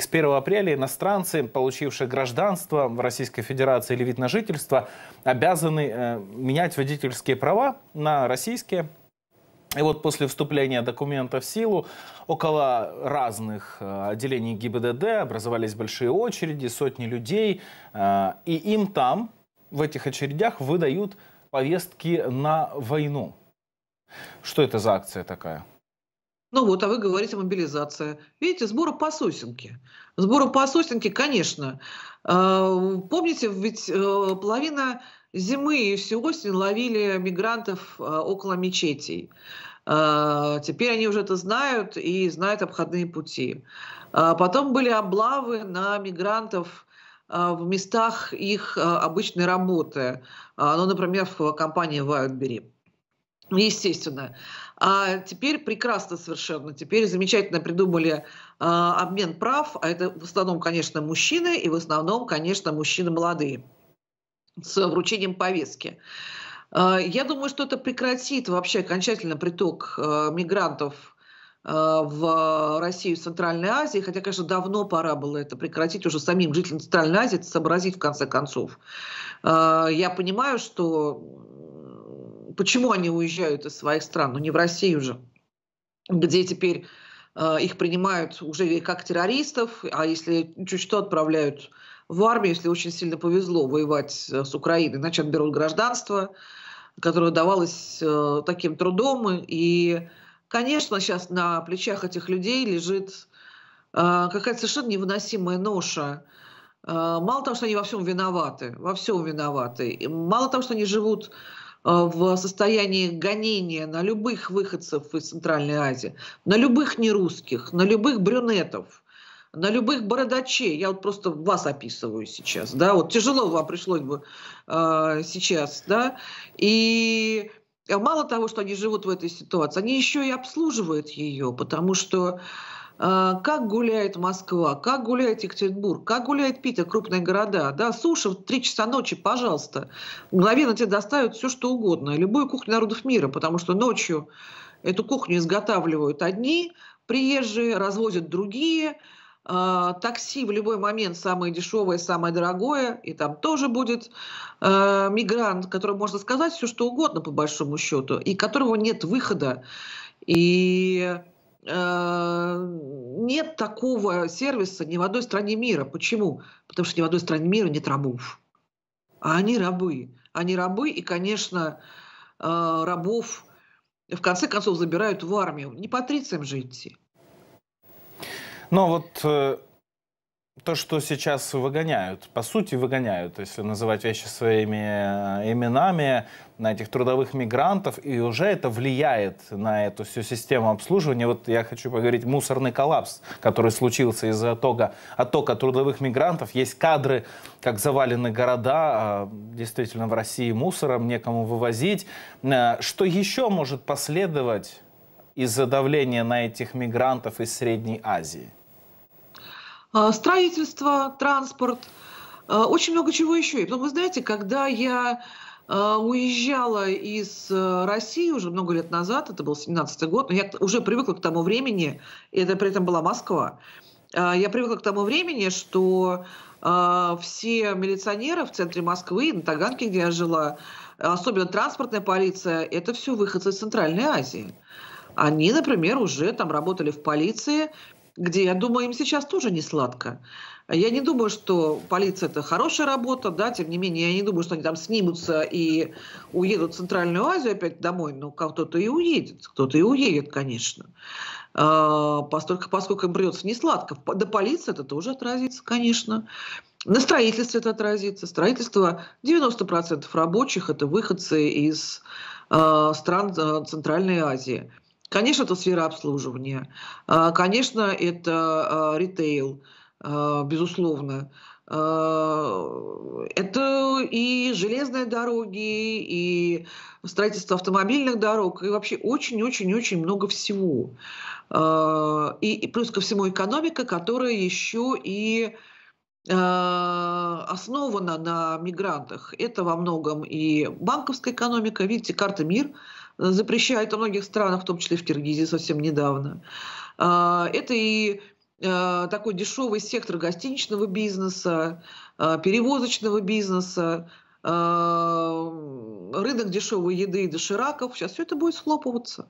С 1 апреля иностранцы, получившие гражданство в Российской Федерации или вид на жительство, обязаны э, менять водительские права на российские. И вот после вступления документа в силу около разных э, отделений ГИБДД образовались большие очереди, сотни людей, э, и им там, в этих очередях, выдают повестки на войну. Что это за акция такая? Ну вот, а вы говорите мобилизация. Видите, сбора по сосенке. Сбора по сосенке, конечно. А, помните, ведь э, половина зимы и всю осень ловили мигрантов э, около мечетей. А, теперь они уже это знают и знают обходные пути. А потом были облавы на мигрантов в местах их э, обычной работы. Ну, например, в компании Wildberry. Естественно. А теперь прекрасно совершенно, теперь замечательно придумали э, обмен прав, а это в основном, конечно, мужчины, и в основном, конечно, мужчины молодые, с вручением повестки. Э, я думаю, что это прекратит вообще окончательно приток э, мигрантов в Россию и Центральной Азии, хотя, конечно, давно пора было это прекратить уже самим жителям Центральной Азии, это сообразить в конце концов. Я понимаю, что почему они уезжают из своих стран, ну не в Россию же, где теперь э, их принимают уже как террористов, а если чуть что отправляют в армию, если очень сильно повезло воевать э, с Украиной, иначе отберут гражданство, которое давалось э, таким трудом. И, конечно, сейчас на плечах этих людей лежит э, какая-то совершенно невыносимая ноша. Э, мало того, что они во всем виноваты, во всем виноваты. И мало того, что они живут а, в состоянии гонения на любых выходцев из Центральной Азии, на любых нерусских, на любых брюнетов, на любых бородачей. Я вот просто вас описываю сейчас, да, вот тяжело вам пришлось бы э, сейчас, да, и мало того, что они живут в этой ситуации, они еще и обслуживают ее, потому что а, как гуляет Москва, как гуляет Екатеринбург, как гуляет Питер, крупные города. Да, суши в 3 часа ночи, пожалуйста. Мгновенно тебе доставят все, что угодно. Любую кухню народов мира, потому что ночью эту кухню изготавливают одни приезжие, развозят другие. А, такси в любой момент самое дешевое, самое дорогое, и там тоже будет э, мигрант, которому можно сказать все, что угодно, по большому счету, и которого нет выхода. И Э, нет такого сервиса ни в одной стране мира. Почему? Потому что ни в одной стране мира нет рабов. А они рабы. Они рабы, и, конечно, э, рабов в конце концов забирают в армию. Не патрициям же идти. Но вот э, то, что сейчас выгоняют, по сути выгоняют, если называть вещи своими э, именами, на этих трудовых мигрантов, и уже это влияет на эту всю систему обслуживания. Вот я хочу поговорить, мусорный коллапс, который случился из-за оттока, оттока трудовых мигрантов. Есть кадры, как завалены города, э, действительно в России мусором, некому вывозить. Э, что еще может последовать из-за давления на этих мигрантов из Средней Азии? А, строительство, транспорт, а, очень много чего еще. И потом, вы знаете, когда я а, уезжала из э, России уже много лет назад, это был 17-й год, но я уже привыкла к тому времени, и это при этом была Москва, я привыкла к тому времени, что все милиционеры в центре Москвы, на Таганке, где я жила, особенно транспортная полиция, это все выходцы из Центральной Азии. Они, например, уже там работали в полиции, где, я думаю, им сейчас тоже не сладко. Я не думаю, что полиция это хорошая работа, да, тем не менее, я не думаю, что они там снимутся и уедут в Центральную Азию опять домой, но ну, кто-то и уедет, кто-то и уедет, конечно. А, поскольку, поскольку им придется не сладко. Да полиция это тоже отразится, конечно. На строительстве это отразится. Строительство 90% рабочих – это выходцы из а, стран а, Центральной Азии – Конечно, это сфера обслуживания, а, конечно, это а, ритейл, а, безусловно. Это и железные дороги, и строительство автомобильных дорог, и вообще очень-очень-очень много всего. И, и плюс ко всему экономика, которая еще и основана на мигрантах. Это во многом и банковская экономика, видите, карта МИР – Э, запрещают во многих странах, в том числе в Киргизии совсем недавно. А, это и э, такой дешевый сектор гостиничного бизнеса, э, перевозочного бизнеса, рынок дешевой еды и дошираков. Сейчас все это будет схлопываться.